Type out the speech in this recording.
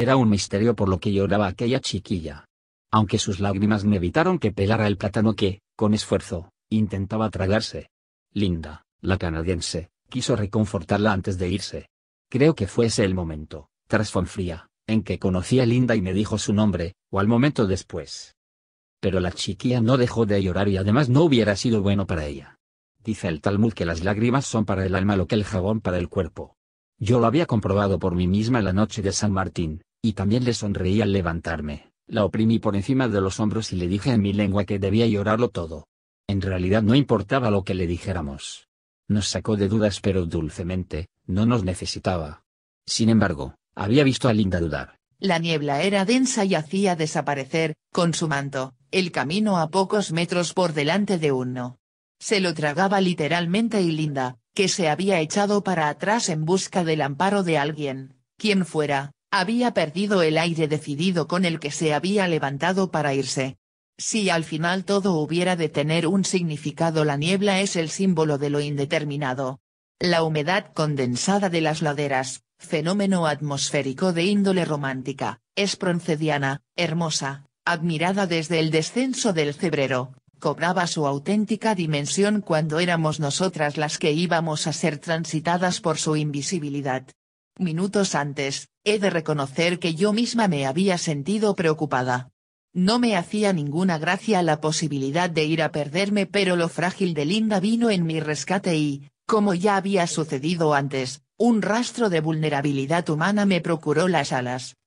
Era un misterio por lo que lloraba aquella chiquilla. Aunque sus lágrimas me evitaron que pelara el plátano que, con esfuerzo, intentaba tragarse. Linda, la canadiense, quiso reconfortarla antes de irse. Creo que fuese el momento, tras Fonfría, en que conocí a Linda y me dijo su nombre, o al momento después. Pero la chiquilla no dejó de llorar y además no hubiera sido bueno para ella. Dice el Talmud que las lágrimas son para el alma lo que el jabón para el cuerpo. Yo lo había comprobado por mí misma la noche de San Martín, y también le sonreí al levantarme, la oprimí por encima de los hombros y le dije en mi lengua que debía llorarlo todo. En realidad no importaba lo que le dijéramos. Nos sacó de dudas pero dulcemente, no nos necesitaba. Sin embargo, había visto a Linda dudar. La niebla era densa y hacía desaparecer, con su manto, el camino a pocos metros por delante de uno. Se lo tragaba literalmente y Linda, que se había echado para atrás en busca del amparo de alguien, quien fuera, había perdido el aire decidido con el que se había levantado para irse. Si al final todo hubiera de tener un significado la niebla es el símbolo de lo indeterminado. La humedad condensada de las laderas, fenómeno atmosférico de índole romántica, es proncediana, hermosa, admirada desde el descenso del cebrero, cobraba su auténtica dimensión cuando éramos nosotras las que íbamos a ser transitadas por su invisibilidad. Minutos antes, he de reconocer que yo misma me había sentido preocupada. No me hacía ninguna gracia la posibilidad de ir a perderme pero lo frágil de Linda vino en mi rescate y, como ya había sucedido antes, un rastro de vulnerabilidad humana me procuró las alas.